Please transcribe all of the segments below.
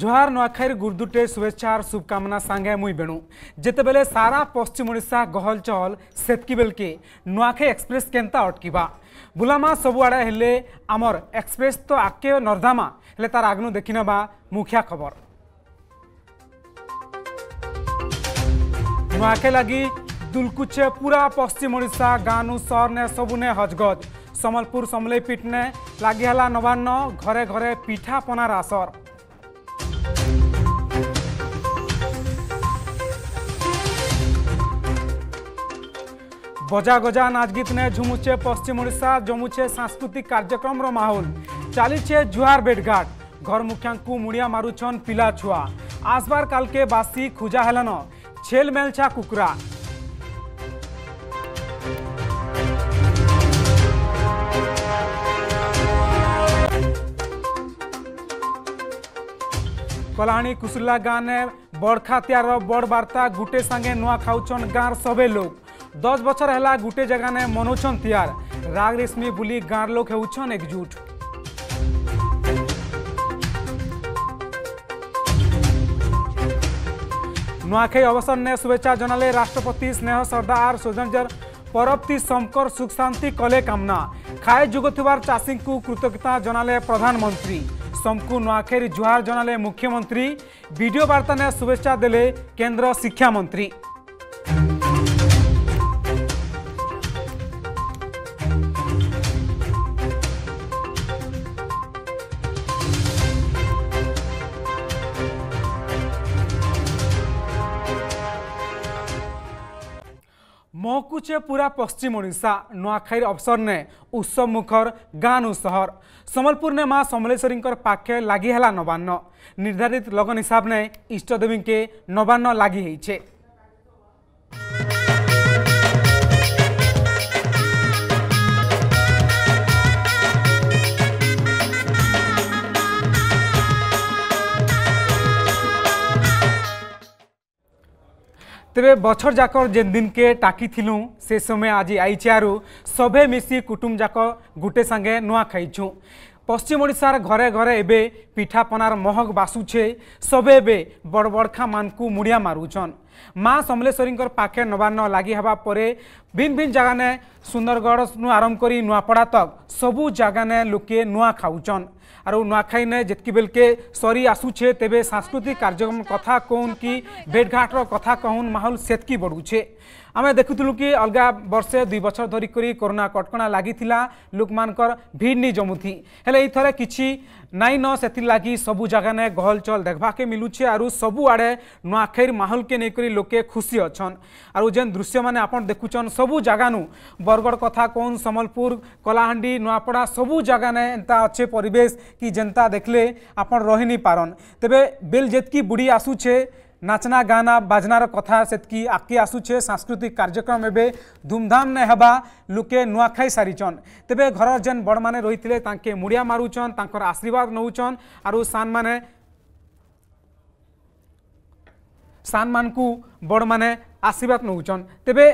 জোহার নয়াখাইর গুরদুটে শুভেচ্ছা আর শুভকামনা সাঙ্গে মুই বেণু যেতবেলে সারা পশ্চিম ওড়িশা গহল চহল সেতকি বেলকে নয়াখাই এক্সপ্রেস কেন্তা অটকিবা বুলামা সবুআড়ে হলে আমার এক্সপ্রেস তো আগে নর্ধামা হলে তার আগনু দেখি নেবা মুখিয়া খবর নয়াখাই লাগি দুলকুচে পুরা পশ্চিম ওড়িশা গানু সরনে সবুনে হজগজ সম্বলপুর সমলেই পিটনে লাগি হেলা নবান্ন ঘরে ঘরে পিঠা পনার আসর বজা গজা নাচগীত নে ঝুমুছে পশ্চিম ওড়িশা জমুছে সাংস্কৃতিক কার্যক্রমর মাহোল চালিছে জুহার বেটঘাট ঘর মুখিয়াঙ্কু মুড়িয়া মারুছন পিলা ছুয়া আসবার কালকে বাসি খুজা হেলান ছেল মেলছা কুকুরা କଲାହାଣୀ କୁସୁଲା ଗାଁନେ ବଡ଼ ଖାତିଆର ବଡ଼ ବାର୍ତ୍ତା ଗୁଟେ ସାଙ୍ଗେ ନୂଆ ଖାଉଛନ୍ ଗାଁର ସବେ ଲୋକ दस बचर है गोटे जगान মনৌছন তিয়ার राग रेशमी बुली गाँव लोक হেউছন नुआखाई अवसर ने शुभेच्छा जनाले राष्ट्रपति स्नेह सर्दार सोजनजर परबती शंकर सुख शांति कले कामना खाए जुगुवार चाषी को कृतज्ञता जनाले प्रधानमंत्री सबको नुआखेर जुहार जनाले मुख्यमंत्री वीडियो वार्ता ने शुभेच्छा देले केंद्र शिक्षा मंत्री ଦେଖୁଛେ ପୁରା ପଶ୍ଚିମ ଓଡ଼ିଶା ନୂଆଖାଇର ଅବସର ନେ ଉତ୍ସବ ମୁଖର ଗାଁ ନୁ ସହର ସମ୍ବଲପୁରନେ ମା ସମଲେଶ୍ୱରୀଙ୍କର ପାଖେ ଲାଗି ହେଲା ନବାନ୍ନ ନିର୍ଦ୍ଧାରିତ ଲଗନ ହିସାବ ନେ ଇଷ୍ଟଦେବୀଙ୍କେ ନବାନ୍ନ ଲାଗି ହେଇଛେ ତେବେ ବଛର ଯାକର ଯେନ୍ ଦିନକେ ଟାକିଥିଲୁ ସେ ସମୟ ଆଜି ଆଇଚାରୁ ସଭେ ମିଶି କୁଟୁମ୍ବ ଯାକ ଗୁଟେ ସାଙ୍ଗେ ନୂଆ ଖାଇଛୁ পশ্চিম ওড়িশার ঘরে ঘরে এবে পিঠাপনার মহক বাসুছে সবে এবে বড়বড়খা মানুষ মুড়িয়া মারুছন মা সমলেশ্বরী পাখে নবান্ন লাগি হওয়া পরে ভিন ভিন জায়গানে সুন্দরগড় নু আরম্ভ করে নূয়াপড়া তক সবু জায়গানে লোকে নূয়া খাউছন आरो नुआखाई ने जतकी बेल के सरी आसु छे तेबे सांस्कृतिक कार्यक्रम कथा कोन की भेटघाट रो कथा कहून माहौल सेतकी बढ़ू छे आम देखुलु कि अलग बर्षे दुई बचर धरिक कोरोना कटक लगी लोक मानकर भिड़ नहीं जमुथी हेले एथर कि नाई न से लगी सबू जगाने गहल चहल देखाके मिलूचे आर सबुआड़े नुआखेर माहौल के लेकर लोके खुशी अच्छन आर जेन दृश्य मैंने आप देखुन सबू जगानु बरगढ़ कथा कौन समलपुर कलाहां नुआपड़ा सबू जगाने एंता अच्छे परेश कि जेनता देखले आप रही नहीं पारन तेरे बिल जेतकी बुड़ी आसुचे নাচনা গানা বাজনার কথা সেতকি আকি আসুছে সাংস্কৃতিক কার্যক্রম এবে ধুমধাম নে হবা লোকে নুয়াখাই সারিছন তেবে ঘরর যেন বড় মানে রইলে তাঁকে মুড়িয়া মারুছন তাঁকর আশীর্বাদ নৌছন আর সান মানে সান মানু বড় মানে আশীর্বাদ নৌছন তেবে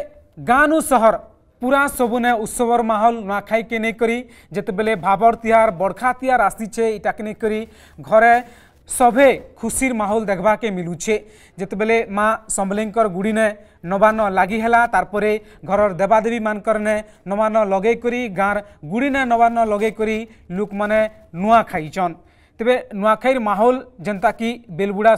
গাঁনু সহর পুরা সবুনে উৎসবর মাহল নূয়াখাইকে নেই করি যেতবেলে ভাবর তিহার বড়খা তিহার আসিছে এটাকে নেই করি ঘরে সভে খুশির মাহোল দেখবাকে মিলুছে যেতবেলে মা সম্বলেঙ্কর গুড়িনে নবান লাগি হেলা তারপরে ঘরর দেবাদেবী মানকরনে নবান লগাই করি গাঁর গুড়িনে নবান লগাই করি লোকমানে নুয়া খাইছন তেবে নুয়াখাইর মাহোল যেন্তা কি বেলবুড়া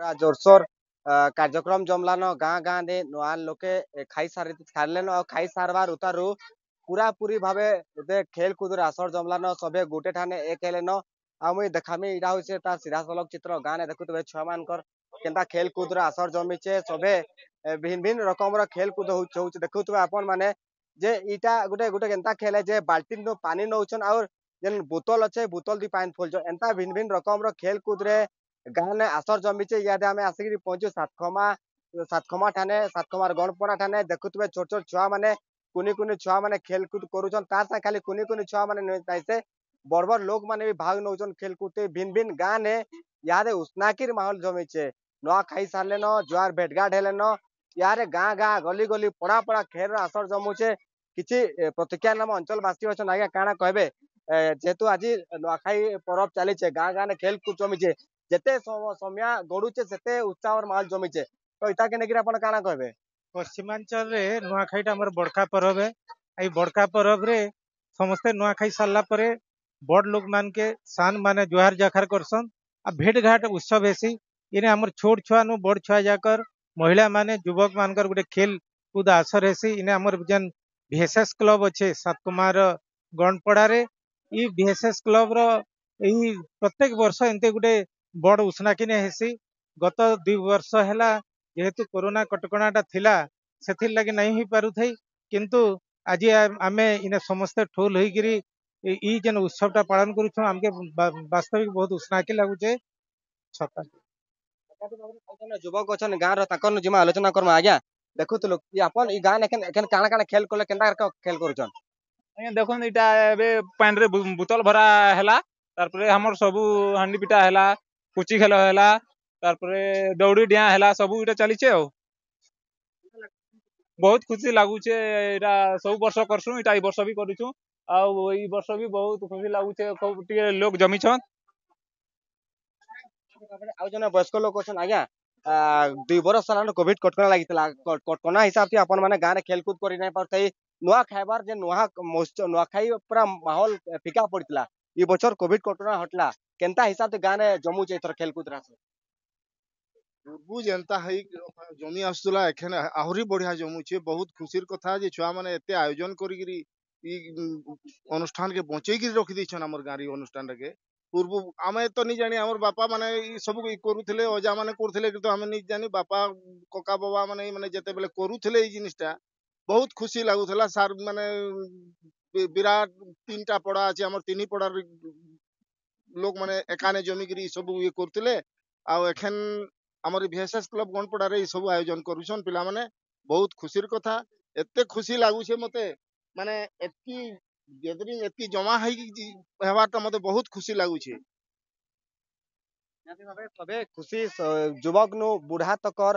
ପୁରା ଜୋରସୋର କାର୍ଯ୍ୟକ୍ରମ ଜମଲାନ ଗାଁ ଗାଁରେ ନୂଆ ଲୋକେ ଖାଇସାରି ସାରିଲେନ ଆଉ ଖାଇସାରବାର ଉତାରୁ ପୁରାପୁରି ଭାବେ ଏବେ ଖେଳକୁଦରେ ଆସର ଜମଲାନ ସବେ ଗୋଟେ ଠାନେ ଏକ ହେଲେନ ଆଉ ମୁଇଁ ଦେଖାମି ଇଟା ହଉଛେ ତାର ସିଧାସଳଖ ଚିତ୍ର ଗାଁରେ ଦେଖୁଥିବେ ଛୁଆମାନଙ୍କର କେନ୍ତା ଖେଳକୁଦରେ ଆସର ଜମିଛେ ସବେ ଭିନ୍ନ ଭିନ୍ନ ରକମର ଖେଳକୁଦ ହଉଛେ ଦେଖୁଥିବେ ଆପଣ ମାନେ ଯେ ଇଟା ଗୋଟେ ଗୋଟେ କେନ୍ତା ଖେଳ ଯେ ବାଲ୍ଟିନ ପାନି ନଉଛନ୍ ଆଉ ଯେନ୍ ବୋତଲ ଅଛେ ବୋତଲ ଦି ପାନି ଫୁଲଛନ୍ ଏନ୍ତା ଭିନ୍ନ ଭିନ୍ନ ରକମର ଖେଳକୁଦରେ ગાને આસર જમીચે યાદે અમે ଆସିକି ପହଞ୍ଚୁ ସାତଖମା ସାତଖମା ଠାନେ ସାତଖମାର ଗଣପଣା ଠାନେ ଦେଖୁଥିବେ ଛୋଟ ଛୋଟ ଛୁଆମାନେ କୁନି କୁନି ଛୁଆମାନେ ଖେଲକୁଦ କରୁଛନ୍ ତାର ସାଙ୍ଗେ ଖାଲି କୁନି କୁନି ଛୁଆମାନେ ନୁହେଁ ତାଇସେ ବରବର ଲୋକମାନେ ବି ଭାଗ ନଉଛନ୍ ଖେଲକୁଦେ ଭିନ୍ ଭିନ୍ ଗାଁନେ ଇହାଦେ ଉସ୍ନାକିର ମାହୋଲ ଜମିଛେ ନୂଆ ଖାଇ ସାରିଲେନ ଜୁଆର ଭେଟଘାଟ ହେଲେନ ଇହାଦେ ଗାଁ ଗାଁ ଗଲି ଗଲି ପଡ଼ା ପଡ଼ା ଖେଲର ଆସର ଜମୁଛେ କିଛି ପ୍ରତିକ୍ରିୟାନାମ ଅଞ୍ଚଳବାସୀ ଅଛନ୍ ଆଜ୍ଞା କାଣା କହିବେ ଯେହେତୁ ଆଜି ନୂଆଖାଇ ପରବ ଚାଲିଛେ ଗାଁ ଗାଁନେ ଖେଲକୁଦ ଜମିଛେ ଯେତେ ସମିଆ ଗଡୁଛେ ସେତେ ଉତ୍ସାହ ମାଲ ଜମିଛେ ତ ଇଟାକେ ନେଇକିରି ଆପଣ କାଣା କହିବେ ପଶ୍ଚିମାଞ୍ଚଳରେ ନୂଆଖାଇଟା ଆମର ବଡକା ପରବ ଏଇ ବଡକା ପରବରେ ସମସ୍ତେ ନୂଆଖାଇ ସାରିଲା ପରେ ବଡ ଲୋକ ମାନକେ ସାନ ମାନେ ଜୁହାର ଜାଖାର କରସନ୍ ଆଉ ଭେଟଘାଟ ଉତ୍ସବ ହେସି ଇନେ ଆମର ଛୋଟ ଛୁଆନୁ ବଡ ଛୁଆ ଯାକର ମହିଳା ମାନେ ଯୁବକ ମାନଙ୍କର ଗୋଟେ ଖେଲ କୁଦ ଆସର ହେସି ଇନେ ଆମର ଯେନ୍ ଭିଏସଏସ୍ କ୍ଲବ ଅଛେ ସାତକୁମାର ଗଣପଡ଼ାରେ ଇ ଭିଏସଏସ୍ କ୍ଲବର ଏଇ ପ୍ରତ୍ୟେକ ବର୍ଷ ଏମିତି ଗୋଟେ ବଡ଼ ଉଷ୍ଣାକିନି ହେସି ଗତ ଦୁଇ ବର୍ଷ ହେଲା ଯେହେତୁ କରୋନା କଟକଣାଟା ଥିଲା ସେଥିର୍ ଲାଗି ନାଇଁ ହେଇପାରୁଥାଇ କିନ୍ତୁ ଆଜି ଆମେ ଇନେ ସମସ୍ତେ ଠୁଲ୍ ହେଇକିରି ଇ ଯେନ୍ ଉତ୍ସବଟା ପାଳନ କରୁଛୁ ଆମକେ ବାସ୍ତବିକ ବହୁତ ଉଷ୍ଣାକି ଲାଗୁଛେ ଛତା ଯୁବକ ଅଛନ୍ ଗାଁର ତାଙ୍କର ଜିମା ଆଲୋଚନା କରମା ଆଜ୍ଞା ଦେଖୁଥିଲୁ ଆପଣ ଇ ଗାଁ ଏଖେନ୍ ଏଖେନ୍ କାଣା କାଣା ଖେଲ୍ କଲେ କେନ୍ତା ଖେଲ୍ କରୁଛନ୍ ଆଜ୍ଞା ଦେଖୁନ୍ ଇଟା ଏବେ ପାଣିରେ ବୋତଲ ଭରା ହେଲା ତାପରେ ଆମର ସବୁ ହାଣ୍ଡି ପିଟା ହେଲା पुची खेल है दौड़ी डिया है सब इटा चलीचे बहुत खुशी लगुचे इटा सब वर्ष करसु इटा ये वर्ष भी करूचु वर्ष भी बहुत खुशी लगुचे लोक जमीछ आउ वयस्क लोक अच्छे आज्ञा दु बरस सारा कॉविड कटक लगी कटक हिसाब से आप गाँव में खेलकूद कर नुआ खाइबार जे नुआ नुआखाई पूरा माहौल फिका पड़ता ये बच्चर कोविड कोरोना हटला केनता हिसाब से गाने जमु जे थर खेलकूद रास पूर्व जनता है जमी आसुला एखन बढ़िया जमु बहुत खुशीर कथा छुआ माने एते आयोजन करिगिरी के बचे कि रखि दिछन हमर अनुष्ठान रे पूर्व आमे तो नि जानी हमर बापा माने सब करूथले ओजा माने करूथले कि तो हमे जानी बापा कका बाबा माने माने जते बेले करूथले ई बहुत खुशी लगुला सार माने বিরাট তিনটা পড়া আছে আমার তিনি পড়ার লোক মানে এখানে জমিকি সবু ইয়ে করুলে আউ এখান আমার ভিএসএস ক্লব গণপড়ার এই সব আয়োজন করুছন পিলা মানে বহুত খুশির কথা এতে খুশি লাগুছে মতে মানে এতকি গ্যাদারিং এতকি জমা হই হওয়াটা মতে বহুত খুশি লাগুছে তবে খুশি যুবক নু বুড়া তকর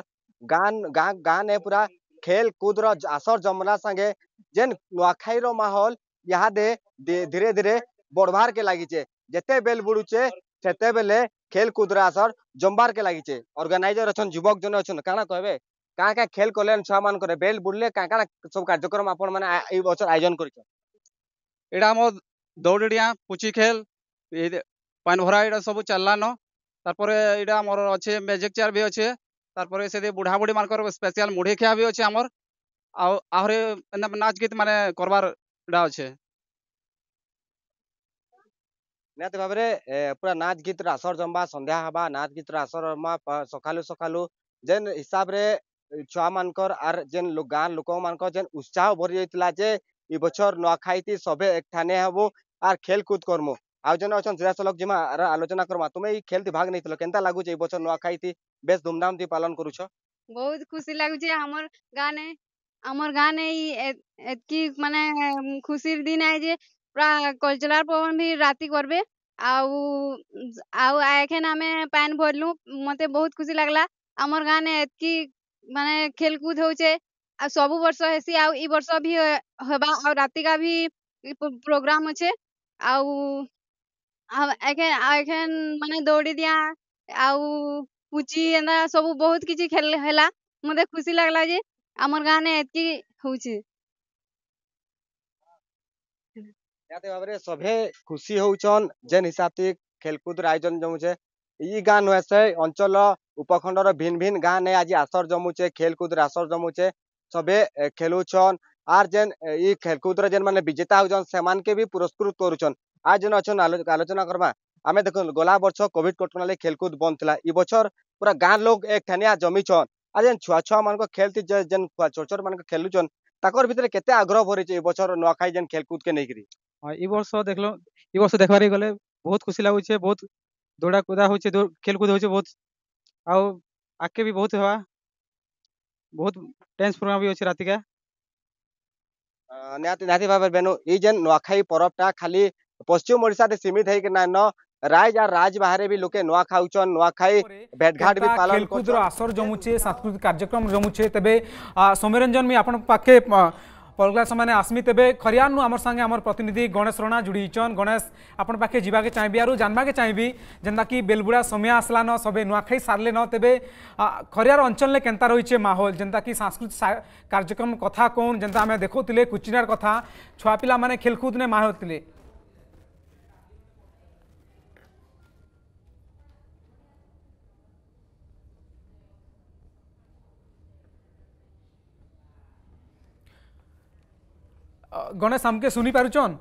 গান গান গান এ পুরা खेल कूद र आसर जमना संगे जेन नुआखाई रो माहौल ଇହାଦେ ଧୀରେ ଧୀରେ ବଢବାର୍କେ ଲାଗିଛେ ଯେତେବେଲେ ବଢୁଛେ ସେତେବେଲେ ଖେଲକୁଦର ଆସର ଜମବାର୍କେ ଲାଗିଛେ ଅର୍ଗାନାଇଜର ଅଛନ୍ ଯୁବକ ଜନେ ଅଛନ୍ କାଣା କହିବେ କାଁ କାଁ ଖେଲ କଲେନ ଛୁଆମାନଙ୍କର ବେଲ ବୁଡ଼ିଲେ କାଁ କାଣା ସବୁ କାର୍ଯ୍ୟକ୍ରମ ଆପଣମାନେ ଏଇ ବର୍ଷ ଆୟୋଜନ କରିଛନ୍ ଏଇଟା ଆମ ଦୌଡ଼ିଡିଆଁ ପୁଚି ଖେଲ ପାନ୍ ଭରା ଏଇଟା ସବୁ ଚାଲିଲାନ ତାପରେ ଏଇଟା ଆମର ଅଛେ ମ୍ୟାଜିକ୍ ଚେୟାର ବି ଅଛେ ତାପରେ ସେଠି ବୁଢ଼ାବୁଢ଼ୀ ମାନଙ୍କର ସ୍ପେଶିଆଲ ମୁଢ଼ି ଖିଆ ବି ଅଛେ ଆମର ଆଉ ଆହୁରି ନାଚ ଗୀତ ମାନେ କରବାର রাও છે ନିହାତି ଭାବରେ ପୁରା ନାଚ ଗୀତର ଆସର ଜମା ସନ୍ଧ୍ୟା ହେବା ନାଚ ଗୀତର ଆସର ଜମା ସକାଳୁ ସକାଳୁ ଯେନ୍ ହିସାବରେ ଛୁଆମାନଙ୍କର ଆର୍ ଯେନ୍ ଗାଁ ଲୋକମାନଙ୍କର ଯେନ୍ ଉତ୍ସାହ ଭରି ଯାଇଥିଲା ଯେ ଇ ବଛର ନୂଆଖାଇତି ସଭେ ଏକଠାନେ ହେବୁ ଆର୍ ଖେଲକୁଦ କର୍ମୁ ଆଉ ଯେନ୍ ଅଛନ୍ ଜିରା ସଲକ ଜିମା ଆର ଆଲୋଚନା କର୍ମା ତୁମେ ଇ ଖେଲତି ଭାଗ ନେଇଥିଲ କେନ୍ତା ଲାଗୁଛେ ଇ ବଛର ନୂଆଖାଇତି ବେଶ ଧୁମଧାମ ତି ପାଳନ କରୁଛ ବହୁତ ଖୁସି ଲାଗୁଛେ ଆମର ଗାଁନେ আমার গান এই এত এতকি মানে খুশির দিন আয় যে পুরা कल्चरल प्रोग्राम भी राती करबे ଆଉ ଆଉ ଏଖେନ୍ ଆମେ ପାଏନ୍ ଭରଲୁ ମତେ ବହୁତ ଖୁସି ଲାଗଲା ଆମର ଗାଁନେ ଏତକି ମାନେ ଖେଲକୁଦ ହଉଛେ ଆଉ ସବୁ ବର୍ଷ ହେସି ଆଉ ଇ ବର୍ଷ ବି ହେବା ଆଉ ରାତିକା ବି ପ୍ରୋଗ୍ରାମ ଅଛେ ଆଉ ଏଖେନ୍ ଏଖେନ୍ ମାନେ ଦୌଡ଼ି ଦିଆ ଆଉ ପୁଚି ଏନ୍ତା ସବୁ ବହୁତ କିଛି ଖେଲ ହେଲା ମତେ ଖୁସି ଲାଗଲା ଯେ ଆମର ଗାଁରେ ଏତିକି ହଉଛି ନିହାତି ଭାବରେ ସଭେ ଖୁସି ହଉଛନ୍ ଯେନ୍ ହିସାବତି ଖେଲକୁଦର ଆୟୋଜନ ଜମୁଛେ ଇ ଗାଁ ନୁହେଁ ସେ ଅଞ୍ଚଳ ଉପଖଣ୍ଡର ଭିନ୍ନ ଭିନ୍ନ ଗାଁ ନେ ଆଜି ଆସର ଜମୁଛେ ରେ ଆସର ଜମୁଛେ ସଭେ ଖେଲୁଛନ୍ ଆର୍ ଯେନ୍ ଇ ରେ ଯେନ୍ ମାନେ ବିଜେତା ହଉଛନ୍ ସେମାନକେ ବି ପୁରସ୍କୃତ କରୁଛନ୍ ଆର୍ ଯେନ୍ ଅଛନ୍ ଆଲୋଚନା କରମା ଆମେ ଦେଖୁନ୍ ଗଲା ବର୍ଷ କୋଭିଡ କଟକଣା ଲାଗି ଖେଲକୁଦ ବନ୍ଦ ଥିଲା ଇ ବଛର ପୁରା ଗାଁ ଲୋକ ଏକଠାନିଆ ଜମିଛନ୍ ଆର୍ ଯେନ୍ ଛୁଆ ଛୁଆମାନଙ୍କ ଖେଲ୍ ଥି ଯେନ୍ ଛୋଟ ଛୋଟ ମାନଙ୍କ ଖେଲୁଛନ୍ ତାଙ୍କର ଭିତରେ କେତେ ଆଗ୍ରହ ଭରିଛି ଏ ବର୍ଷର ନୂଆଖାଇ ଯେନ୍ ଖେଲକୁଦକେ ନେଇକିରି ହଁ ଏ ବର୍ଷ ଦେଖିଲ ଏ ବର୍ଷ ଦେଖବାରେ ଗଲେ ବହୁତ ଖୁସି ଲାଗୁଛେ ବହୁତ ଦୌଡ଼ା କୁଦା ହଉଛେ ଖେଲକୁଦ ହଉଛେ ବହୁତ ଆଉ ଆଗକେ ବି ବହୁତ ହେବା ବହୁତ ଡ୍ୟାନ୍ସ ପ୍ରୋଗ୍ରାମ ବି ଅଛି ରାତିକା ନିହାତି ନିହାତି ଭାବରେ ବେନୁ ଏଇ ଯେନ୍ ନୂଆଖାଇ ପରବଟା ଖାଲି ପଶ୍ଚିମ ଓଡ଼ିଶାରେ ସୀମିତ ହେଇକି ନାଇଁ ନ राज आर राज बाहरे भी लोके नुआखाउचन नुआखाई भेटघाट भी पालन खेल कुद्र आसर जमुचे सांस्कृतिक कार्यक्रम जमुचे तबे सोमरंजन मी आपन पाके पलग्लास माने आस्मी तबे खरियान नु अमर संगे अमर प्रतिनिधि गणेश रणा जुड़ी छन गणेश आपन पाके जिबा के चाहिबी आरो जानबा के चाहिबी जेंदा की बेलबुडा समय आसला न सबे खाई सारले न तबे खरियार अंचल ने केंता रहिचे माहौल जेंदा की सांस्कृतिक कार्यक्रम कथा कोन जेंदा हमें देखौतिले कुचिनार कथा छुआपिला माने खेलकूद ने माहौल तिले গণেশ আমকে শুনি পারুছন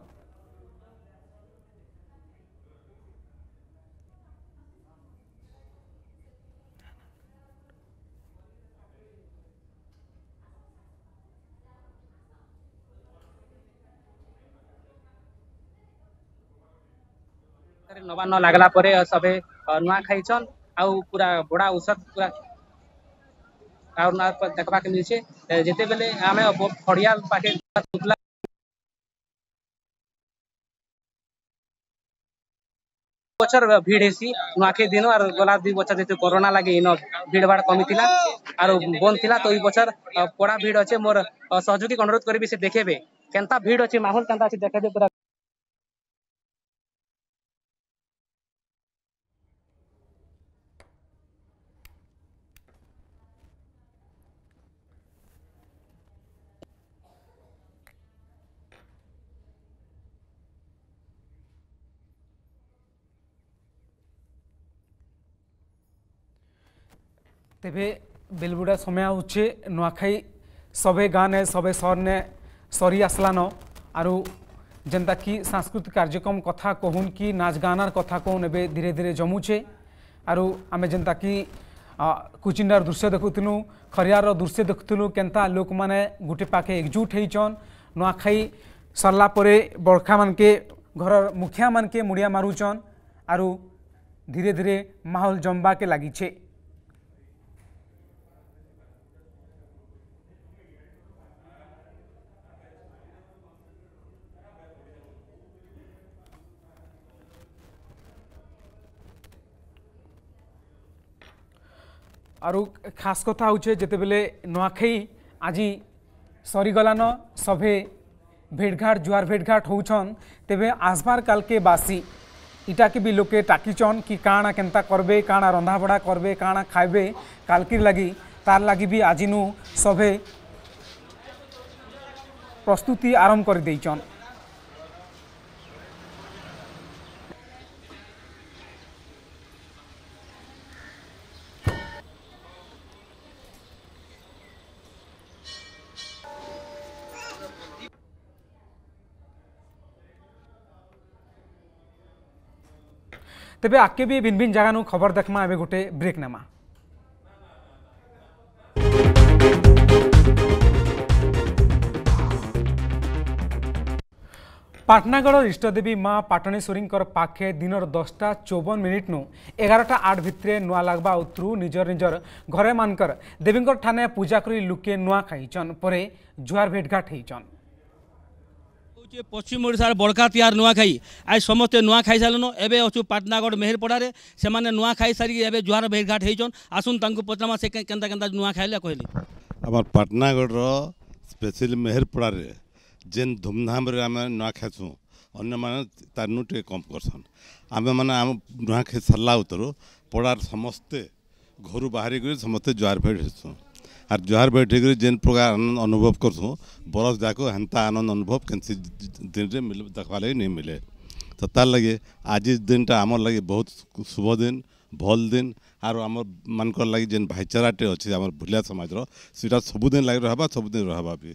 ନବାନ୍ନ ଲାଗିଲା ପରେ ସବେ ନୂଆ ଖାଇଛନ୍ ଆଉ ପୁରା ବଡ଼ା ଔଷଧ ପୁରା ଆଉ ଦେଖିବାକୁ ମିଳିଛି ଯେତେବେଳେ ଆମେ ଫଡ଼ିଆ ପାଖେ बचर भिड़ है नुआखे दिन आर गला दुई बचर जो कोरोना लगे इन भिड़ भाड़ कमी थी आर बंद थी तो बचर कड़ा भिड़ अच्छे मोर सहयोगी अनुरोध करी से देखे केड़ अच्छे माहौल के देखे पूरा تبه বেলবুডা সময় আছে নোখাই সবে গান আছে সবে সরনে সরিয়াсланো আৰু জন্দাকি সাংস্কৃতিক কার্যকম কথা কোহুন কি নাজগানৰ কথা কোনেবে ধীরে ধীরে জমুছে আৰু আমি জন্দাকি কুচিনৰ দৃশ্য দেখোতিনু খৰিয়াৰৰ দৃশ্য দেখোতিনু কেন্তা লোক মানে গুটি পাকে এক্সুট হৈচোন নোখাই সাল্লাপৰে বৰખા মানকে ঘৰৰ মুখ্যমানকে মুড়িয়া মারুচোন আৰু ধীরে ধীরে মাহল জম্বা কে লাগিছে ଆରୁ ଖାସ୍ କଥା ହଉଛେ ଯେତେବେଲେ ନୂଆଖାଇ ଆଜି সরিগলান সভে ভেটঘাট জুয়ার ভেটঘাট হচ্ছন তেবে আসবার কালকে বাসি ইটাকে বি লোকে টাকিছন কি কাণা কেন্তা করবে কাণা রন্ধাবড়া করবে কাণা খাইবে কালকির লাগি তার লাগি বি আজিনু সভে প্রস্তুতি আরম্ভ করে দিয়েছন ତେବେ ଆଗ୍କେ ବି ଭିନ୍ ଭିନ୍ ଜାଗାନୁ ଖବର ଦେଖ୍ମା ଏବେ ଗୋଟେ ବ୍ରେକ୍ ନେମା ପାଟନାଗଡ଼ ଇଷ୍ଟଦେବୀ ମା ପାଟଣେଶ୍ୱରୀଙ୍କର ପାଖେ ଦିନର ଦଶଟା ଚଉବନ ମିନିଟ୍ନୁ ଏଗାରଟା ଆଠ ଭିତରେ ନୂଆ ଲାଗ୍ବା ଉତ୍ରୁ ନିଜର ନିଜର ଘରେ ମାନଙ୍କର ଦେବୀଙ୍କର ଠାନେ ପୂଜା କରି ଲୁକେ ନୂଆ ଖାଇଛନ୍ ପରେ ଜୁହାର ଭେଟଘାଟ ହେଇଛନ୍ গোটিয়ে পশ্চিম ওড়িশার বড়কা তিয়ার নূয়াখাই আজ সমস্তে নূয়া খাই সারলেন এবে অছু পাটনাগড় মেহেরপড়ার সে নূয়া খাই সারি এবে জুহার বেহঘাট হয়েছন আসুন তাঁকু পচরামা সে কেন্তা কেন্তা নূয়া খাইলে কহিলি আমার পাটনাগড়র স্পেশালি মেহেরপড়ার যেন ধুমধামরে আমি নূয়া খাইছু ଅନ୍ୟମାନେ ତାରନୁ ଟିକେ କମ୍ କରସନ୍ ଆମେମାନେ ଆମ ନୂଆଖାଇ ସାରିଲା ଉତ୍ତରୁ ପଡ଼ାର ସମସ୍ତେ ଘରୁ ବାହାରିକରି ସମସ୍ତେ ଜୁହାର ଫେଡ଼ ହେସୁଁ আর জহার বৈঠক যেন প্রকার আনন্দ অনুভব করছু বরফ যাক হেন্তা আনন্দ অনুভব কেনসি দিনে দেখবার লাগে নেই মিলে তো তার লাগে আজির দিনটা আমার লাগে বহুত শুভ দিন ভল দিন আর আমার মানকর লাগে যেন ভাইচারাটে অছে আমার ভুলিয়া সমাজর সেটা সবুদিন লাগে রহবা সবুদিন রহবা বি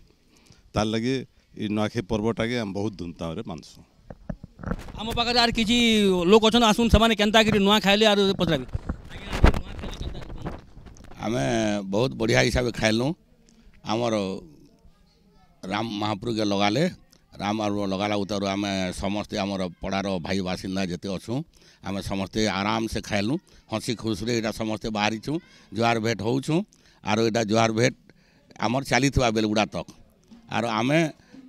তার লাগে এই নয়াখাই পর্বটাকে আমি বহুত ধুমধামে মানসু আমার পাখে আর কিছু লোক অছেন আসুন সেমানে কেনতা করি নয়া খাইলে আর পচরাবি ଆମେ ବହୁତ ବଢ଼ିଆ ହିସାବେ ଖାଇଲୁ ଆମର ରାମ ମହାପୁରୁକେ ଲଗାଲେ ରାମ ଆରୁ ଲଗାଲା ଉତାରୁ ଆମେ ସମସ୍ତେ ଆମର ପଡ଼ାର ଭାଇ ବାସିନ୍ଦା ଯେତେ ଅଛୁ ଆମେ ସମସ୍ତେ ଆରାମସେ ଖାଇଲୁ ହସି ଖୁସିରେ ଏଇଟା ସମସ୍ତେ ବାହାରିଛୁ ଜୁହାର ଭେଟ ହେଉଛୁ ଆରୁ ଏଇଟା ଜୁହାର ଭେଟ ଆମର ଚାଲିଥିବା ବେଲଗୁଡ଼ା ତକ୍ ଆରୁ ଆମେ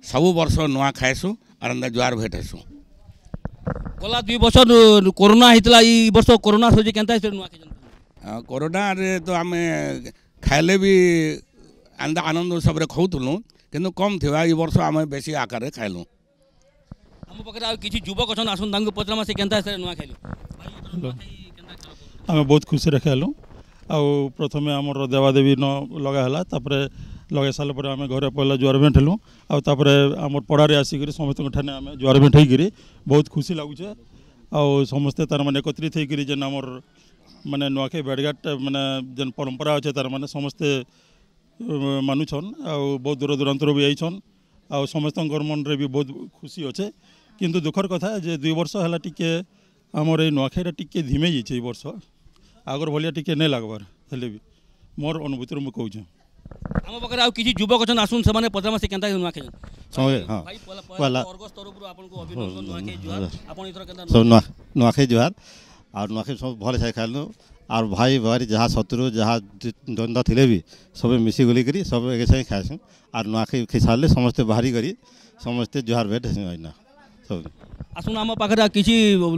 ସବୁ ବର୍ଷ ନୂଆ ଖାଇସୁଁ ଆର୍ ଏନ୍ତା ଜୁହାର ଭେଟ ହେସୁଁ ଗଲା ଦୁଇ ବର୍ଷ କରୋନା ହେଇଥିଲା ଏଇ ବର୍ଷ କରୋନା ସରିଛି କେନ୍ତା ନୂଆ କୋରୋନାରେ ତ ଆମେ ଖାଇଲେ ବି ଏନ୍ତା ଆନନ୍ଦ ହିସାବରେ ଖାଉଥିଲୁ କିନ୍ତୁ କମ୍ ଥିବା ଏ ବର୍ଷ ଆମେ ବେଶୀ ଆକାରରେ ଖାଇଲୁ ଆମ ପାଖରେ ଆଉ କିଛି ଯୁବକ ଅଛନ୍ତି ଆସନ୍ତୁ ତାଙ୍କୁ ପଚରାମା ସେ କେନ୍ତା ହିସାବରେ ନୂଆ ଖାଇଲୁ ଆମେ ବହୁତ ଖୁସିରେ ଖାଇଲୁ ଆଉ ପ୍ରଥମେ ଆମର ଦେବାଦେବୀ ନ ଲଗା ହେଲା ତାପରେ ଲଗାଇ ସାରିଲା ପରେ ଆମେ ଘରେ ପହିଲା ଜୁଆର ଭେଣ୍ଟ ହେଲୁ ଆଉ ତାପରେ ଆମର ପଡ଼ାରେ ଆସିକରି ସମସ୍ତଙ୍କ ଠାନେ ଆମେ ଜୁଆର ଭେଣ୍ଟ ହେଇକିରି ବହୁତ ଖୁସି ଲାଗୁଛେ ଆଉ ସମସ୍ତେ ତାର ମାନେ ଏକତ୍ରିତ ହେଇକିରି ଯେନ୍ ଆମର মানে ନୂଆଖାଇ ବ୍ୟାଡ଼ଘାଟ ମାନେ ଯେନ୍ ପରମ୍ପରା ଅଛେ ତାର୍ମାନେ ସମସ୍ତେ ମାନୁଛନ୍ ଆଉ ବହୁତ ଦୂର ଦୂରାନ୍ତରୁ ବି ଆଇଛନ୍ ଆଉ ସମସ୍ତଙ୍କର ମନରେ ବି ବହୁତ ଖୁସି ଅଛେ କିନ୍ତୁ ଦୁଃଖର କଥା ଯେ ଦୁଇ ବର୍ଷ ହେଲା ଟିକେ ଆମର ଏଇ ନୂଆଖାଇଟା ଟିକେ ଧିମେଇ ଯାଇଛି ଏଇ ବର୍ଷ ଆଗର ଭଳିଆ ଟିକେ ନାଇଁ ଲାଗ୍ବାର ହେଲେ ବି ମୋର ଅନୁଭୂତିରୁ ମୁଁ କହୁଛେ ଆମ ପାଖରେ ଆଉ କିଛି ଯୁବକ ଅଛନ୍ତି ଆସୁନ୍ ସେମାନେ ପଚରାମା ସେ କେନ୍ତା ନୂଆଖାଇ ନୂଆଖାଇ ଜୁହାର আর নুয়াখালী সব ভালো সাই খাইলু আর ভাই ভাই যাহা শত্রু যাহা দ্বন্দ্ব থিলে বি সবে মিশি গুলি করি সব একে সাই খাইছু আর নুয়াখালী খাই সারলে সমস্তে বাহারি করি সমস্তে জোহার ভেট হেসু আইনা সব আসুন আমার পাখে কিছু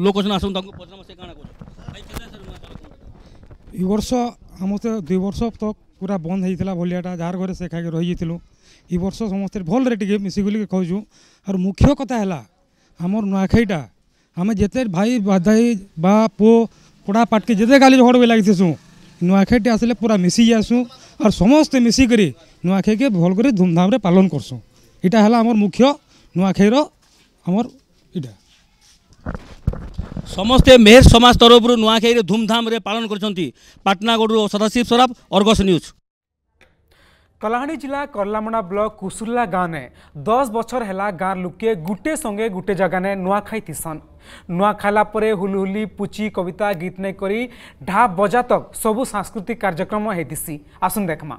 লোক অছেন আসুন তাকে পচরাম সে কানা করছে এই বর্ষ আমাতে দুই বর্ষ তক পুরা বন্ধ হয়েছিল ভলিয়াটা যার ঘরে সে খাইকি রয়ে যাইলু এই বর্ষ সমস্তে ভালরে টিকে মিশিগুলি খাওছু আর মুখ্য কথা হল আমার নুয়াখাইটা आम जिते भाई बाधाई बा पु पड़ा पाटके जिते काली हड़ भी लगी थीसुँ नुआखेटी आसले पूरा मिसी जासुँ और समस्ते मिसिक नुआखे के भल कर धूमधाम पालन करसुँ इटा है मुख्य नुआखेर आम इटा ସମସ୍ତେ ମେହେର ସମାଜ ତରଫରୁ ନୂଆଖାଇରେ ଧୁମଧାମରେ ପାଳନ କରିଛନ୍ତି ପାଟନାଗଡ଼ରୁ ସଦାଶିବ ସରାଫ ଅର୍ଗସ कलाहाँ जिला कर्लामणा ब्लक कुसुल्ला गाँव ने दस बचर है गाँव लुके गुटे संगे गुटे जगह ने नुआखाई थीसन नुआ खाला पर हुलहुली पुची कविता गीत नहीं करी ढाप बजा तक सब सांस्कृतिक कार्यक्रम होतीसी आसन देखमा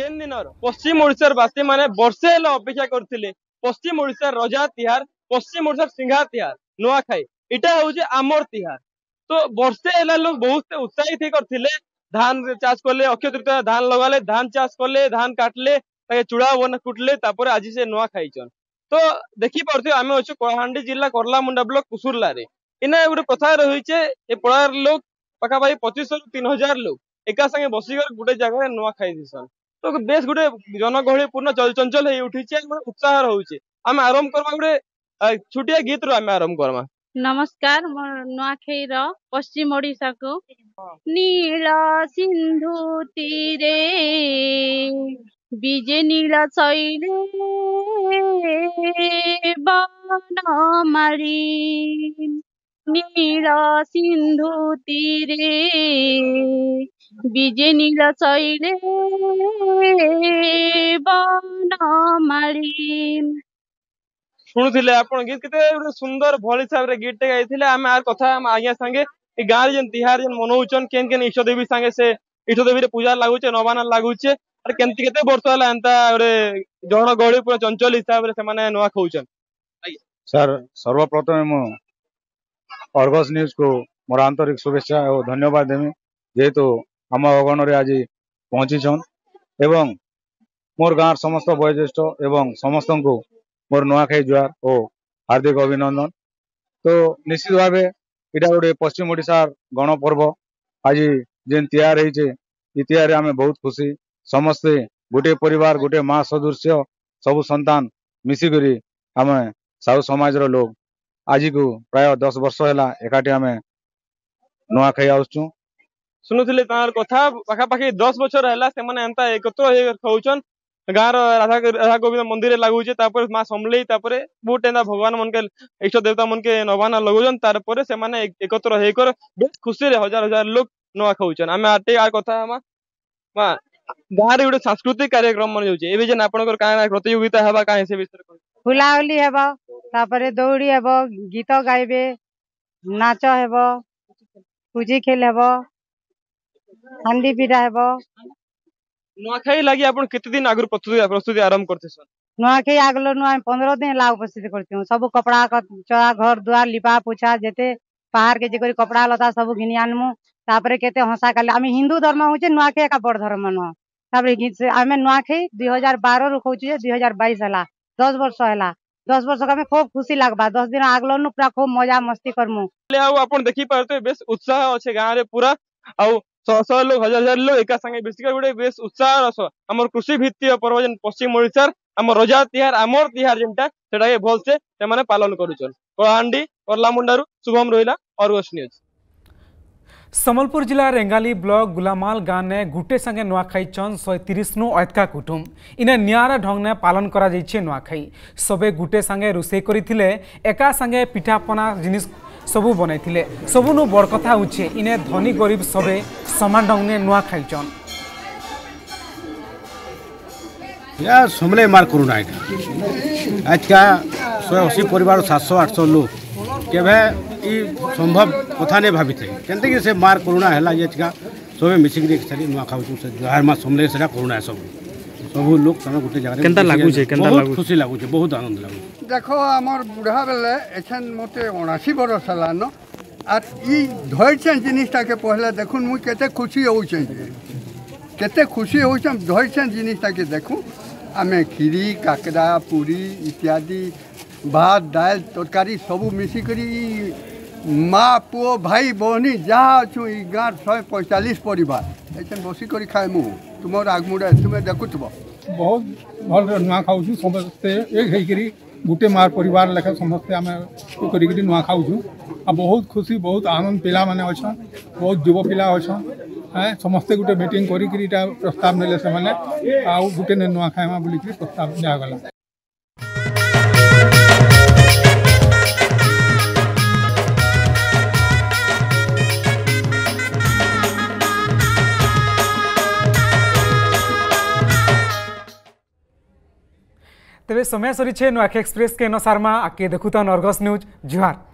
जेन दिन पश्चिम ओडार बासी मैंने बर्षे अपेक्षा करते पश्चिम ओडार रजा तिहार पश्चिम ओडार सिंघा तिहार नुआखाई इटा हूँ आमर तिहार तो बर्षे लोग बहुत उत्साहित करते ধান চাষ করলে অক্ষয় তৃতীয়া ধান লগালে ধান চাষ করলে ধান কাটলে তাকে চূড়া বনে কুটলে তারপরে আজি সে নোয়া খাইছন তো দেখি পারছ আমি হচ্ছে কলাহান্ডি জেলা করলামুন্ডা ব্লক কুসুরলারে এনে গোটে কথা রয়েছে এ পড়ার লোক পাখাপাখি পঁচিশশো তিন হাজার লোক একা সাথে বসিকর গোটে জায়গায় নোয়া খাই দিছন তো বেশ গোটে জনগহলিপূর্ণ চলচঞ্চল হয়ে উঠিছে উৎসাহ রয়েছে আমি আরম্ভ করবা গোটে ছুটিয়া গীত রু আমি আরম্ভ করবা ନମସ୍କାର ମୋର ନୂଆଖାଇର ପଶ୍ଚିମ ଓଡ଼ିଶାକୁ ନୀଳ ସିନ୍ଧୁ ତୀରେ ବିଜେ ନୀଳ ଶୈଲେ ବନ ମାରି ନୀଳ ସିନ୍ଧୁ ତୀରେ ବିଜେ ନୀଳ ଶୈଲେ ବନ ମାଳି শুণুলে আপনার গীত কেতে সুন্দর ভাল হিসাবে গীতটে গাইলে আমি আর কথা আজ্ঞা সাথে এই গাঁরে যে তিহার যে মনাউছন কেন কেন ইষ্টদেবী সাথে সে ইষ্টদেবীর পূজা লাগুছে নবানা লাগুছে আর কেমতি কেতে বর্ষ হল এন্তা গোটে জন গহলি পুরা চঞ্চল হিসাবে সে নূয়া খাওছেন স্যার সর্বপ্রথমে মু অর্গস নিউজ কু মোর আন্তরিক শুভেচ্ছা ও ধন্যবাদ দেমি যেহেতু আমার অগণরে আজি পৌঁছিছন এবং মোর গাঁর সমস্ত বয়োজ্যেষ্ঠ এবং সমস্তଙ୍କୁ ମୋର ନୂଆଖାଇ ଜୁହାର ଓ ହାର୍ଦ୍ଦିକ ଅଭିନନ୍ଦନ ତ ନିଶ୍ଚିତ ଭାବେ ଏଇଟା ଗୋଟେ ପଶ୍ଚିମ ଓଡ଼ିଶାର ଗଣପର୍ବ ଆଜି ଯେନ୍ ତିଆର ହେଇଛେ ଇ ତିଆରରେ ଆମେ ବହୁତ ଖୁସି ସମସ୍ତେ ଗୋଟିଏ ପରିବାର ଗୋଟିଏ ମା ସଦୃଶ୍ୟ ସବୁ ସନ୍ତାନ ମିଶିକରି ଆମେ ସାହୁ ସମାଜର ଲୋକ ଆଜିକୁ ପ୍ରାୟ ଦଶ ବର୍ଷ ହେଲା ଏକାଠି ଆମେ ନୂଆଖାଇ ଆସୁଛୁ ଶୁଣୁଥିଲେ ତାଙ୍କର କଥା ପାଖାପାଖି ଦଶ ବର୍ଷ ହେଲା ସେମାନେ ଏନ୍ତା ଏକତ୍ର ହେଇ ଖାଉଛନ୍ ଗାଁର ରାଧା ରାଧା ଗୋବିନ୍ଦ ମନ୍ଦିରରେ ଲାଗୁଛେ ତାପରେ ମା ସମଲେଇ ତାପରେ ବହୁତ ଏନ୍ତା ଭଗବାନ ମାନକେ ଇଷ୍ଟ ଦେବତା ମାନକେ ଲଗଉଛନ୍ ତାର ପରେ ସେମାନେ ଏକତ୍ର ହେଇକର ବହୁତ ଖୁସିରେ ହଜାର ହଜାର ଲୋକ ନୂଆ ଖାଉଛନ୍ ଆମେ ଆଟେ ଆର କଥା ହେମା ମା ଗାଁରେ ଗୋଟେ ସାଂସ୍କୃତିକ କାର୍ଯ୍ୟକ୍ରମ ମାନେ ଯାଉଛି ଏବେ ଯେନ୍ ଆପଣଙ୍କର କାଣା ପ୍ରତିଯୋଗିତା ହେବା କାହିଁ ସେ ବିଷୟରେ ହୁଲାହୁଲି ହେବ ତାପରେ ଦୌଡ଼ି ହେବ ଗୀତ ଗାଇବେ ନାଚ ହେବ ପୁଜି ଖେଲ ହେବ ହାଣ୍ଡି ପିଠା ହେବ नुआखाई लगी आप कितने दिन आगे प्रस्तुति प्रस्तुति आरंभ करते सर नुआखाई आगल नुआ पंद्रह दिन लाग प्रस्तुति करती हूँ सब कपड़ा चरा घर द्वार लिपा पोछा जेते पहाड़ के जेकर कपड़ा लता सब घिनी आनमु तापर केते हंसा काले आम हिंदू धर्म हूँ नुआखाई एक बड़ धर्म नुह तापर आम नुआखाई दुई रु खोचे दुई हजार बैस है दस वर्ष है दस वर्ष का खूब खुशी लगवा दस दिन आगल पूरा खूब मजा मस्ती करमु आप देखी पारे बेस उत्साह अच्छे गाँव पूरा आउ ଶହ ଶହ ଲୋକ ହଜାର ହଜାର ଲୋକ ଏକା ସାଙ୍ଗେ ମିଶିକରି ଗୋଟେ ବେଶ ଉତ୍ସାହର ସହ ଆମର କୃଷି ଭିତ୍ତିକ ପର୍ବ ଯେନ୍ ପଶ୍ଚିମ ଓଡ଼ିଶାର ଆମ ରଜା ତିହାର ଆମର ତିହାର ଯେନ୍ଟା ସେଟାକେ ଭଲସେ ସେମାନେ ପାଳନ କରୁଛନ୍ କଳାହାଣ୍ଡି ଅର୍ଲାମୁଣ୍ଡାରୁ ଶୁଭମ ରହିଲା ଅର୍ଗସ୍ ନ୍ୟୁଜ୍ ସମ୍ବଲପୁର ଜିଲ୍ଲା ରେଙ୍ଗାଲି ବ୍ଲକ ଗୁଲାମାଲ ଗାଁନେ ଗୁଟେ ସାଙ୍ଗେ ନୂଆଖାଇ ଚନ୍ଦ ଶହେ ତିରିଶ ନୁ ଅଏତକା କୁଟୁମ୍ବ ଇନେ ନିଆରା ଢଙ୍ଗନେ ପାଳନ କରାଯାଇଛି ନୂଆଖାଇ ସବେ ଗୁଟେ ସାଙ୍ଗେ ରୋଷେଇ କରିଥିଲେ ଏକା ସାଙ୍ଗେ ପିଠାପନା ଜିନିଷ ସବୁ ବନେଇଥିଲେ ସବୁନୁ ବଡ଼ କଥା ହଉଛେ ଇନେ ଧନୀ ଗରିବ ସବେ ସମାନ ଢଙ୍ଗେ ନୂଆ ଖାଇଛନ୍ यार समले मार करू ना आज का शहे अशी परिवार सातशह आठशह लोक केवे इ संभव कथा नाही भावी केमती से मार करुणा होला आज का सगळे मिशिक नुआ खाऊ जोहार मा समले सेटा करुणा सब ସବୁ ଲୋକ ସାଙ୍ଗେ ଗୋଟେ ଜାଗାରେ କେନ୍ତା ଲାଗୁଛେ କେନ୍ତା ଲାଗୁଛେ ଖୁସି ଲାଗୁଛେ ବହୁତ ଆନନ୍ଦ ଲାଗୁଛେ ଦେଖ ଆମର ବୁଢ଼ା ବେଲେ ଏଛେନ୍ ମୋତେ ଅଣାଅଶୀ ବରଷ ହେଲାନ ଆର୍ ଇ ଧରିଛେନ୍ ଜିନିଷଟାକେ ପହିଲେ ଦେଖୁନ୍ ମୁଇଁ କେତେ ଖୁସି ହଉଛେଁ ଯେ କେତେ ଖୁସି ହଉଛେଁ ଧରିଛେନ୍ ଜିନିଷଟାକେ ଦେଖୁ ଆମେ କ୍ଷୀରି କାକରା ପୁରୀ ଇତ୍ୟାଦି ଭାତ ଡାଲ ତରକାରୀ ସବୁ ମିଶିକରି মা পুয় ভাই ভনী যা অছু এই গাঁ শহে পঁয়তাল্লিশ পরিবার এইখানে বসিকরি খাଏ ମୁଁ ତୁମର ଆଗମୁଣ୍ଡା ତୁମେ ଦେଖୁଥିବ ବହୁତ ଭଲରେ ନୂଆ ଖାଉଛୁ ସମସ୍ତେ ଏକ ହେଇକରି ଗୋଟେ ମାର ପରିବାର ଲେଖା ସମସ୍ତେ ଆମେ କରିକିରି ନୂଆ ଖାଉଛୁ ଆଉ ବହୁତ ଖୁସି ବହୁତ ଆନନ୍ଦ ପିଲାମାନେ ଅଛନ୍ ବହୁତ ଯୁବ ପିଲା ଅଛନ୍ হ্যাঁ সমস্ত গোটে মিটিং করি এটা প্রস্তাব নেলে সে আউ গোটে নুয়া খাইমা বলিকি প্রস্তাব দিয়াগলা ତେବେ ସମୟ ସରିଛେ ନୂଆଖି ଏକ୍ସପ୍ରେସ୍ କେ ନ ସାର୍ମା ଆଗ୍କେ ଦେଖୁଥା ନର୍ଗସ୍ ନ୍ୟୁଜ୍ ଜୁହାର୍